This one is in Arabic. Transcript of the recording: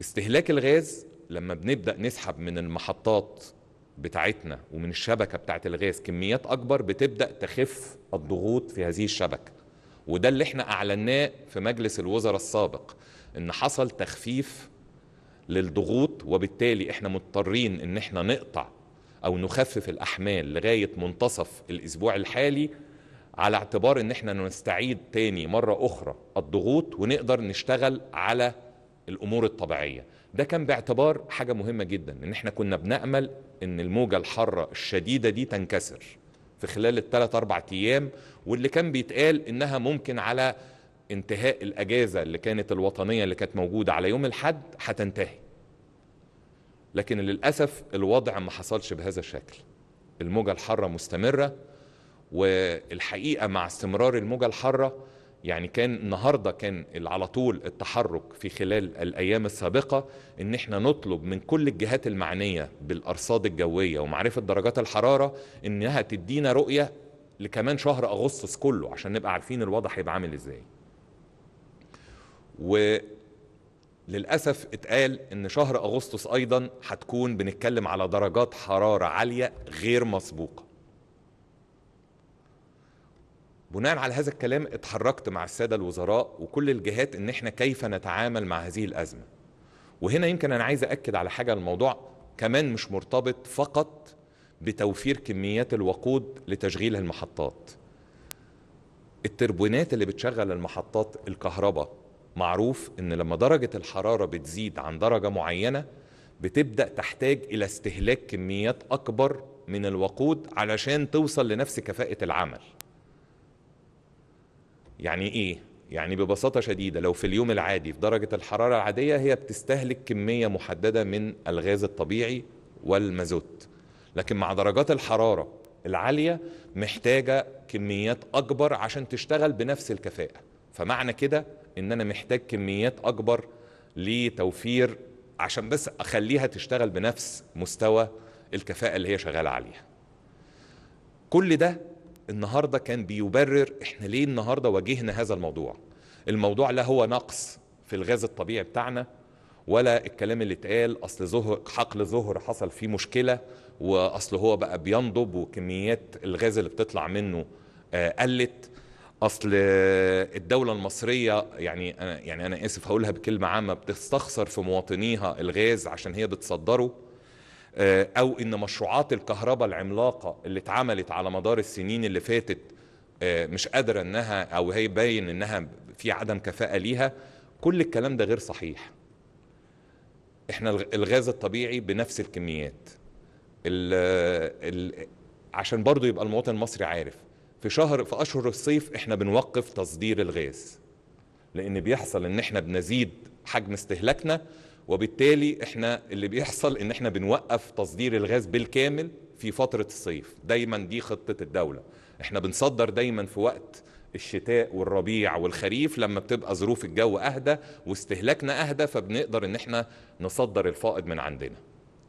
استهلاك الغاز لما بنبدا نسحب من المحطات بتاعتنا ومن الشبكه بتاعت الغاز كميات اكبر بتبدا تخف الضغوط في هذه الشبكه وده اللي احنا اعلناه في مجلس الوزراء السابق ان حصل تخفيف للضغوط وبالتالي احنا مضطرين ان احنا نقطع او نخفف الاحمال لغايه منتصف الاسبوع الحالي على اعتبار ان احنا نستعيد تاني مره اخرى الضغوط ونقدر نشتغل على الامور الطبيعيه ده كان باعتبار حاجه مهمه جدا ان احنا كنا بنامل ان الموجه الحاره الشديده دي تنكسر في خلال الثلاث اربع ايام واللي كان بيتقال انها ممكن على انتهاء الاجازه اللي كانت الوطنيه اللي كانت موجوده على يوم الاحد هتنتهي لكن للاسف الوضع ما حصلش بهذا الشكل الموجه الحاره مستمره والحقيقه مع استمرار الموجه الحاره يعني كان النهارده كان على طول التحرك في خلال الايام السابقه ان احنا نطلب من كل الجهات المعنيه بالارصاد الجويه ومعرفه درجات الحراره انها تدينا رؤيه لكمان شهر اغسطس كله عشان نبقى عارفين الوضع هيبقى عامل ازاي. وللاسف اتقال ان شهر اغسطس ايضا هتكون بنتكلم على درجات حراره عاليه غير مسبوقه. بناء على هذا الكلام اتحركت مع السادة الوزراء وكل الجهات ان احنا كيف نتعامل مع هذه الأزمة وهنا يمكن انا عايز أكد على حاجة الموضوع كمان مش مرتبط فقط بتوفير كميات الوقود لتشغيل المحطات التربونات اللي بتشغل المحطات الكهرباء معروف ان لما درجة الحرارة بتزيد عن درجة معينة بتبدأ تحتاج إلى استهلاك كميات أكبر من الوقود علشان توصل لنفس كفاءة العمل يعني ايه يعني ببساطه شديده لو في اليوم العادي في درجه الحراره العاديه هي بتستهلك كميه محدده من الغاز الطبيعي والمازوت لكن مع درجات الحراره العاليه محتاجه كميات اكبر عشان تشتغل بنفس الكفاءه فمعنى كده ان انا محتاج كميات اكبر لتوفير عشان بس اخليها تشتغل بنفس مستوى الكفاءه اللي هي شغاله عليها كل ده النهارده كان بيبرر احنا ليه النهارده واجهنا هذا الموضوع الموضوع لا هو نقص في الغاز الطبيعي بتاعنا ولا الكلام اللي اتقال اصل ظهر حقل ظهر حصل فيه مشكله واصل هو بقى بينضب وكميات الغاز اللي بتطلع منه آه، قلت اصل الدوله المصريه يعني أنا يعني انا اسف هقولها بكلمه عامه بتستخسر في مواطنيها الغاز عشان هي بتصدره آه، او ان مشروعات الكهرباء العملاقه اللي اتعملت على مدار السنين اللي فاتت آه، مش قادره انها او هي باين انها في عدم كفاءه ليها كل الكلام ده غير صحيح احنا الغاز الطبيعي بنفس الكميات ال ال عشان برضو يبقى المواطن المصري عارف في شهر في اشهر الصيف احنا بنوقف تصدير الغاز لان بيحصل ان احنا بنزيد حجم استهلاكنا وبالتالي احنا اللي بيحصل ان احنا بنوقف تصدير الغاز بالكامل في فترة الصيف دايما دي خطة الدولة احنا بنصدر دايما في وقت الشتاء والربيع والخريف لما بتبقى ظروف الجو اهدى واستهلاكنا اهدى فبنقدر ان احنا نصدر الفائض من عندنا